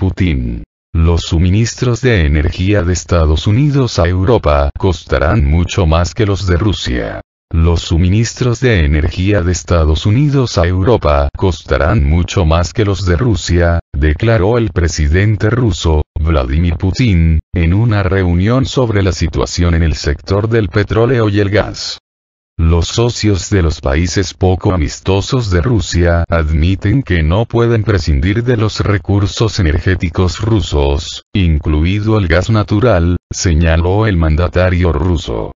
Putin. Los suministros de energía de Estados Unidos a Europa costarán mucho más que los de Rusia. Los suministros de energía de Estados Unidos a Europa costarán mucho más que los de Rusia, declaró el presidente ruso, Vladimir Putin, en una reunión sobre la situación en el sector del petróleo y el gas. Los socios de los países poco amistosos de Rusia admiten que no pueden prescindir de los recursos energéticos rusos, incluido el gas natural, señaló el mandatario ruso.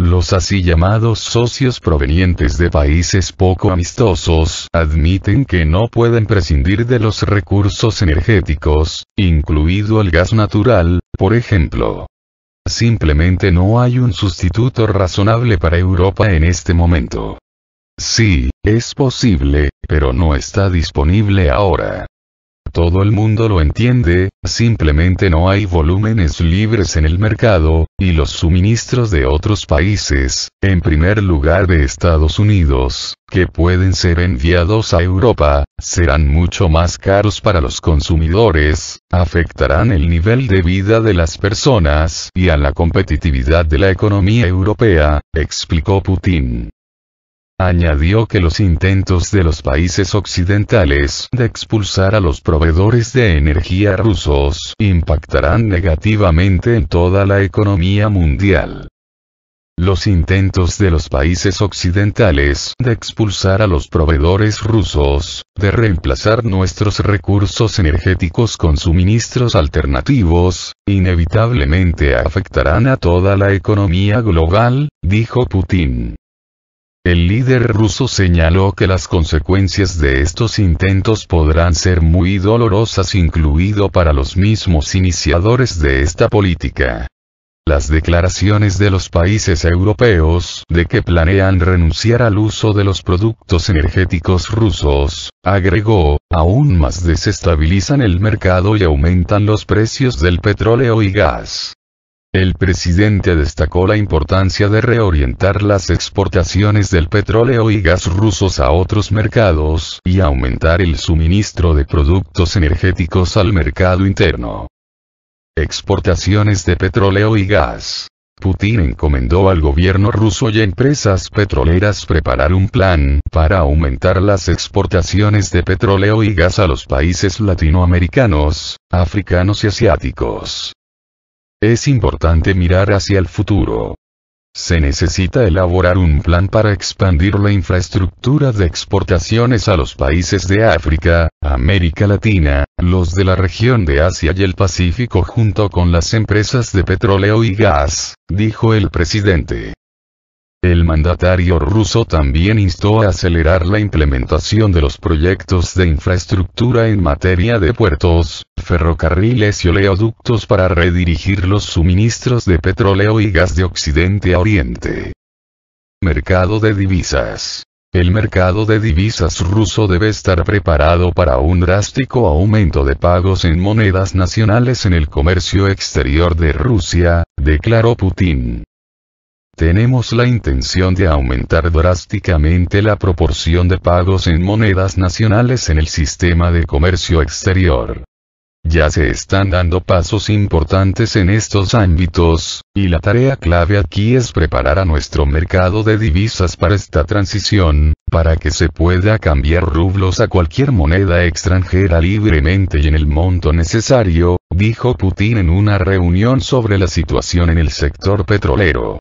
Los así llamados socios provenientes de países poco amistosos admiten que no pueden prescindir de los recursos energéticos, incluido el gas natural, por ejemplo. Simplemente no hay un sustituto razonable para Europa en este momento. Sí, es posible, pero no está disponible ahora. Todo el mundo lo entiende, simplemente no hay volúmenes libres en el mercado, y los suministros de otros países, en primer lugar de Estados Unidos, que pueden ser enviados a Europa, serán mucho más caros para los consumidores, afectarán el nivel de vida de las personas y a la competitividad de la economía europea, explicó Putin. Añadió que los intentos de los países occidentales de expulsar a los proveedores de energía rusos impactarán negativamente en toda la economía mundial. Los intentos de los países occidentales de expulsar a los proveedores rusos, de reemplazar nuestros recursos energéticos con suministros alternativos, inevitablemente afectarán a toda la economía global, dijo Putin. El líder ruso señaló que las consecuencias de estos intentos podrán ser muy dolorosas incluido para los mismos iniciadores de esta política. Las declaraciones de los países europeos de que planean renunciar al uso de los productos energéticos rusos, agregó, aún más desestabilizan el mercado y aumentan los precios del petróleo y gas. El presidente destacó la importancia de reorientar las exportaciones del petróleo y gas rusos a otros mercados y aumentar el suministro de productos energéticos al mercado interno. Exportaciones de petróleo y gas. Putin encomendó al gobierno ruso y a empresas petroleras preparar un plan para aumentar las exportaciones de petróleo y gas a los países latinoamericanos, africanos y asiáticos. Es importante mirar hacia el futuro. Se necesita elaborar un plan para expandir la infraestructura de exportaciones a los países de África, América Latina, los de la región de Asia y el Pacífico junto con las empresas de petróleo y gas, dijo el presidente. El mandatario ruso también instó a acelerar la implementación de los proyectos de infraestructura en materia de puertos, ferrocarriles y oleoductos para redirigir los suministros de petróleo y gas de Occidente a Oriente. Mercado de divisas. El mercado de divisas ruso debe estar preparado para un drástico aumento de pagos en monedas nacionales en el comercio exterior de Rusia, declaró Putin. Tenemos la intención de aumentar drásticamente la proporción de pagos en monedas nacionales en el sistema de comercio exterior. Ya se están dando pasos importantes en estos ámbitos, y la tarea clave aquí es preparar a nuestro mercado de divisas para esta transición, para que se pueda cambiar rublos a cualquier moneda extranjera libremente y en el monto necesario, dijo Putin en una reunión sobre la situación en el sector petrolero.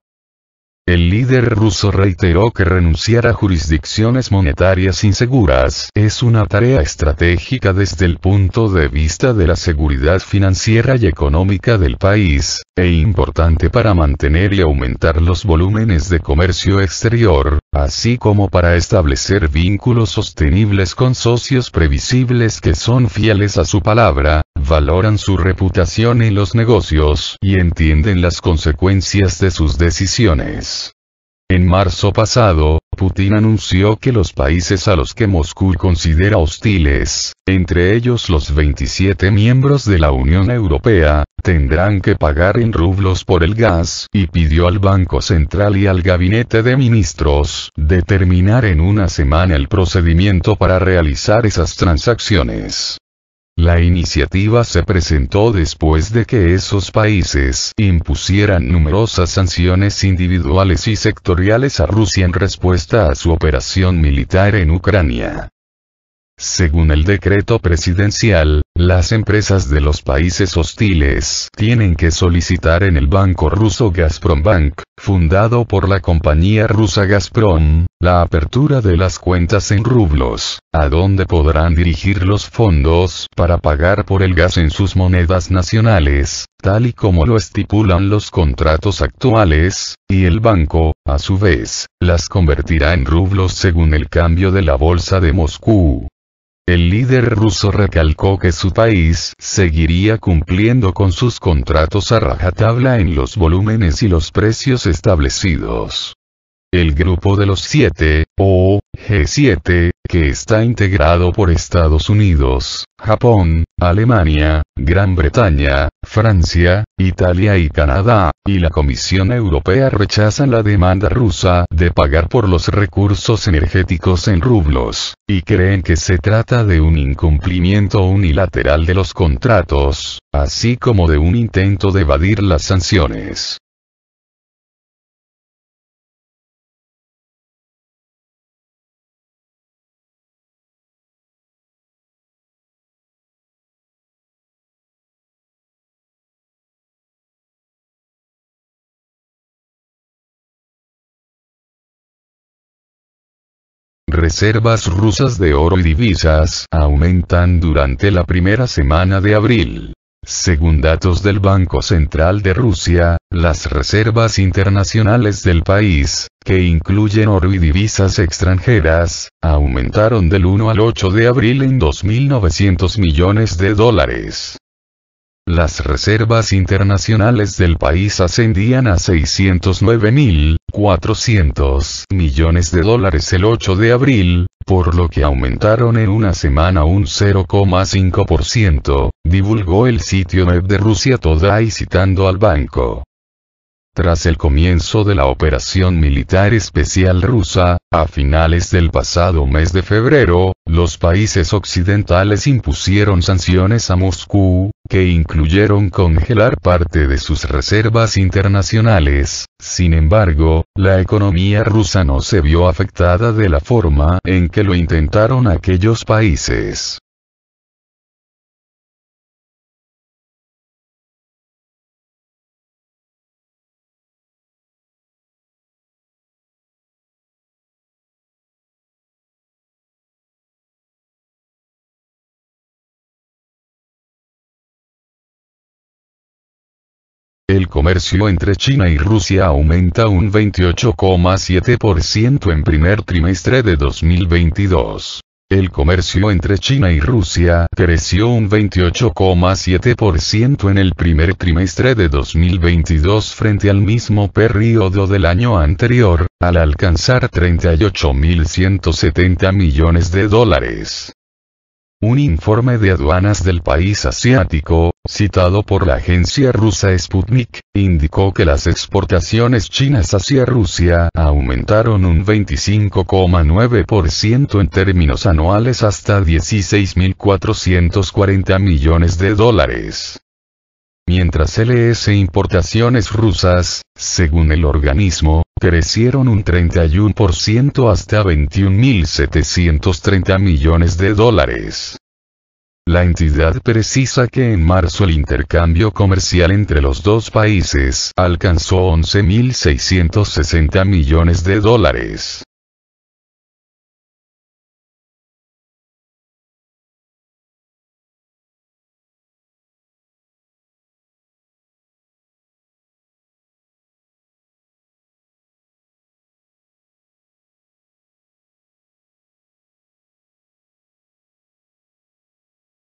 El líder ruso reiteró que renunciar a jurisdicciones monetarias inseguras es una tarea estratégica desde el punto de vista de la seguridad financiera y económica del país, e importante para mantener y aumentar los volúmenes de comercio exterior, así como para establecer vínculos sostenibles con socios previsibles que son fieles a su palabra, valoran su reputación en los negocios y entienden las consecuencias de sus decisiones. En marzo pasado, Putin anunció que los países a los que Moscú considera hostiles, entre ellos los 27 miembros de la Unión Europea, tendrán que pagar en rublos por el gas, y pidió al Banco Central y al Gabinete de Ministros, determinar en una semana el procedimiento para realizar esas transacciones. La iniciativa se presentó después de que esos países impusieran numerosas sanciones individuales y sectoriales a Rusia en respuesta a su operación militar en Ucrania. Según el decreto presidencial, las empresas de los países hostiles tienen que solicitar en el banco ruso Gazprombank fundado por la compañía rusa Gazprom, la apertura de las cuentas en rublos, a donde podrán dirigir los fondos para pagar por el gas en sus monedas nacionales, tal y como lo estipulan los contratos actuales, y el banco, a su vez, las convertirá en rublos según el cambio de la Bolsa de Moscú. El líder ruso recalcó que su país seguiría cumpliendo con sus contratos a rajatabla en los volúmenes y los precios establecidos. El grupo de los siete, o G7, que está integrado por Estados Unidos, Japón, Alemania, Gran Bretaña, Francia, Italia y Canadá, y la Comisión Europea rechazan la demanda rusa de pagar por los recursos energéticos en rublos, y creen que se trata de un incumplimiento unilateral de los contratos, así como de un intento de evadir las sanciones. reservas rusas de oro y divisas aumentan durante la primera semana de abril. Según datos del Banco Central de Rusia, las reservas internacionales del país, que incluyen oro y divisas extranjeras, aumentaron del 1 al 8 de abril en 2.900 millones de dólares. Las reservas internacionales del país ascendían a 609.400 millones de dólares el 8 de abril, por lo que aumentaron en una semana un 0,5%, divulgó el sitio web de Rusia Today citando al banco. Tras el comienzo de la operación militar especial rusa, a finales del pasado mes de febrero, los países occidentales impusieron sanciones a Moscú, que incluyeron congelar parte de sus reservas internacionales. Sin embargo, la economía rusa no se vio afectada de la forma en que lo intentaron aquellos países. El comercio entre China y Rusia aumenta un 28,7% en primer trimestre de 2022. El comercio entre China y Rusia creció un 28,7% en el primer trimestre de 2022 frente al mismo periodo del año anterior, al alcanzar 38.170 millones de dólares. Un informe de aduanas del país asiático, citado por la agencia rusa Sputnik, indicó que las exportaciones chinas hacia Rusia aumentaron un 25,9% en términos anuales hasta 16.440 millones de dólares. Mientras LS e Importaciones Rusas, según el organismo, crecieron un 31% hasta 21.730 millones de dólares. La entidad precisa que en marzo el intercambio comercial entre los dos países alcanzó 11.660 millones de dólares.